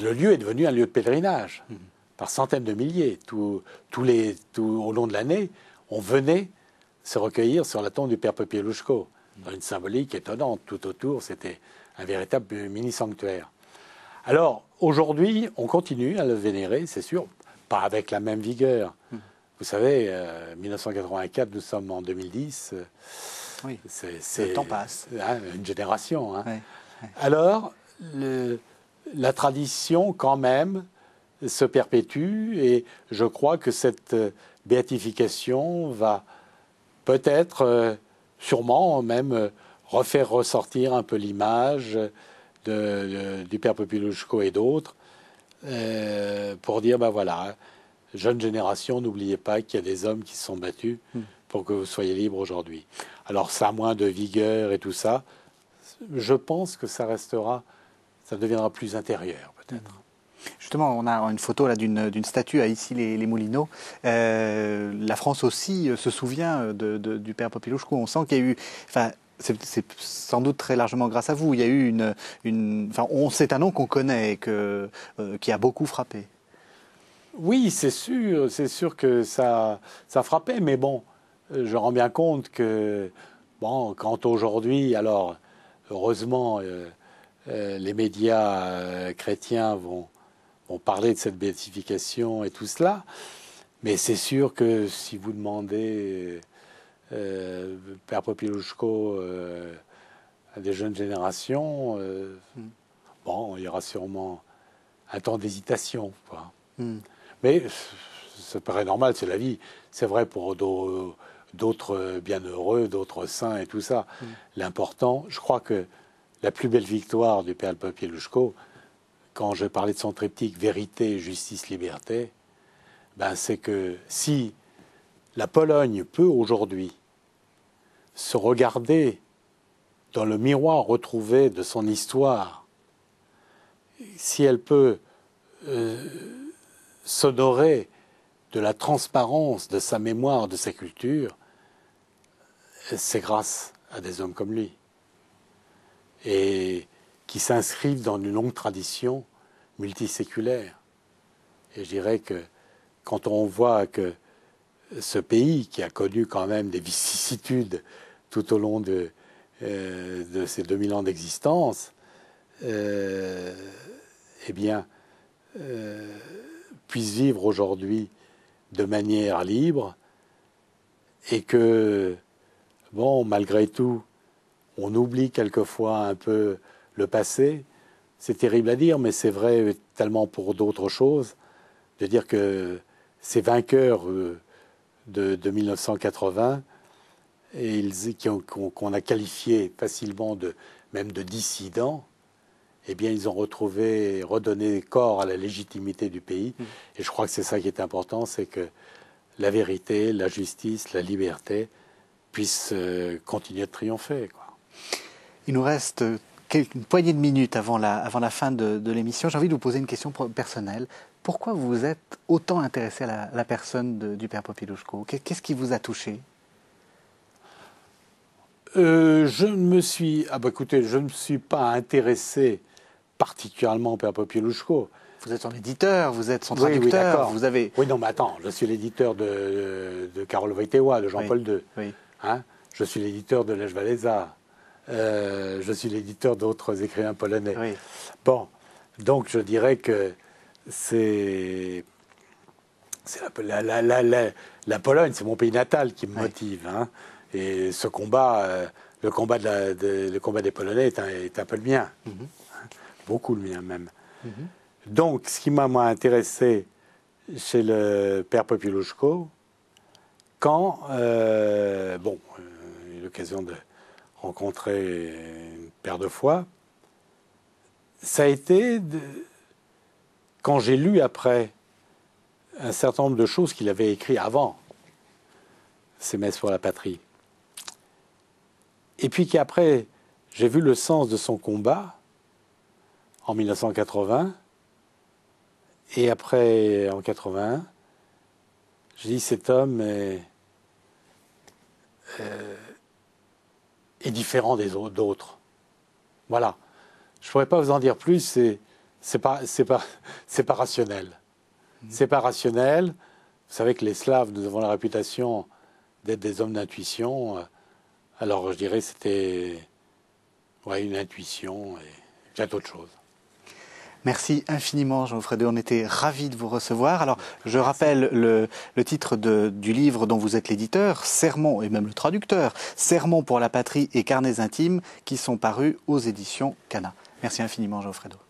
Le lieu est devenu un lieu de pèlerinage mmh. par centaines de milliers. Tout, les, tout, au long de l'année, on venait se recueillir sur la tombe du Père Popielouchko, mmh. dans une symbolique étonnante. Tout autour, c'était un véritable mini-sanctuaire. Alors, aujourd'hui, on continue à le vénérer, c'est sûr, pas avec la même vigueur. Hmm. Vous savez, 1984, euh, nous sommes en 2010. oui. C'est, le temps passe. Ah, une génération. Hein. Alors, la tradition, quand même, se perpétue et je crois que cette euh, béatification va peut-être, euh, sûrement même, refaire ressortir un peu l'image du père Popilouchko et d'autres, euh, pour dire, ben voilà, jeune génération, n'oubliez pas qu'il y a des hommes qui se sont battus hmm. pour que vous soyez libres aujourd'hui. Alors ça, moins de vigueur et tout ça, je pense que ça restera, ça deviendra plus intérieur peut-être. Hmm. Justement, on a une photo là d'une statue à ici les, les Moulineaux. Euh, la France aussi euh, se souvient de, du père Popilouchko. On sent qu'il y a eu, c'est sans doute très largement grâce à vous. Il y a eu une, enfin, c'est un nom qu'on connaît et euh, qui a beaucoup frappé. Oui, c'est sûr, c'est sûr que ça, ça frappait, mais bon, euh, je rends bien compte que, bon, quand aujourd'hui, alors, heureusement, euh, les médias chrétiens vont, vont parler de cette béatification et tout cela, mais c'est sûr que si vous demandez euh, père Popieluszko à euh, des jeunes générations, euh, hmm. bon, il y aura sûrement un temps d'hésitation. Quoi. Hmm. Mais ça paraît normal, c'est la vie. C'est vrai pour d'autres bienheureux, d'autres saints et tout ça. Hmm. L'important, je crois que la plus belle victoire du père Popieluszko, quand je parlais de son triptyque vérité, justice, liberté, ben c'est que si la Pologne peut aujourd'hui se regarder dans le miroir retrouvé de son histoire, si elle peut euh, s'honorer de la transparence de sa mémoire, de sa culture, c'est grâce à des hommes comme lui, et qui s'inscrivent dans une longue tradition multiséculaire. Et je dirais que quand on voit que ce pays, qui a connu quand même des vicissitudes tout au long de, euh, de ces 2000 ans d'existence, euh, eh bien, euh, puissent vivre aujourd'hui de manière libre et que, bon, malgré tout, on oublie quelquefois un peu le passé. C'est terrible à dire, mais c'est vrai tellement pour d'autres choses, de dire que ces vainqueurs de, de 1980 et qu'on a qualifié facilement de, même de dissidents, eh bien, ils ont retrouvé, redonné corps à la légitimité du pays. Mm. Et je crois que c'est ça qui est important, c'est que la vérité, la justice, la liberté puissent euh, continuer de triompher. Il nous reste une poignée de minutes avant la, avant la fin de, l'émission. J'ai envie de vous poser une question personnelle. Pourquoi vous êtes autant intéressé à la, personne du père Popilouchko Qu'est-ce qui vous a touché euh, je ne me suis. Ah bah je ne suis pas intéressé particulièrement au Père Vous êtes son éditeur, vous êtes son traducteur, oui, Oui, non, mais attends, je suis l'éditeur de, de, de de Jean-Paul II. Hein je suis l'éditeur de Lech euh, je suis l'éditeur d'autres écrivains polonais. Bon, donc je dirais que c'est... C'est la, la, la, la Pologne, c'est mon pays natal qui me motive. Hein. Et ce combat, euh, le, combat des Polonais est un, peu le mien. Mhm. Hein? Beaucoup le mien même. Mhm. Donc, ce qui m'a intéressé chez le père Populushko, quand, euh, bon, j'ai euh, eu l'occasion de rencontrer une paire de fois, ça a été, quand j'ai lu après un certain nombre de choses qu'il avait écrites avant, ses messes pour la patrie, et puis qu'après, j'ai vu le sens de son combat en 1980, et après en 81, j'ai dit cet homme est, euh, différent des autres, d'autres. Voilà. Je ne pourrais pas vous en dire plus, c'est, c'est, pas, rationnel. Mmh. C'est pas rationnel. Vous savez que les Slaves, nous avons la réputation d'être des hommes d'intuition. Euh, alors je dirais c'était une intuition et bien d'autres choses. Merci infiniment, jean frédéric On était ravis de vous recevoir. Alors, je rappelle le, titre du livre dont vous êtes l'éditeur, Sermon, et même le traducteur, Sermon pour la patrie et carnets intimes, qui sont parus aux éditions Cana. Merci infiniment, jean frédéric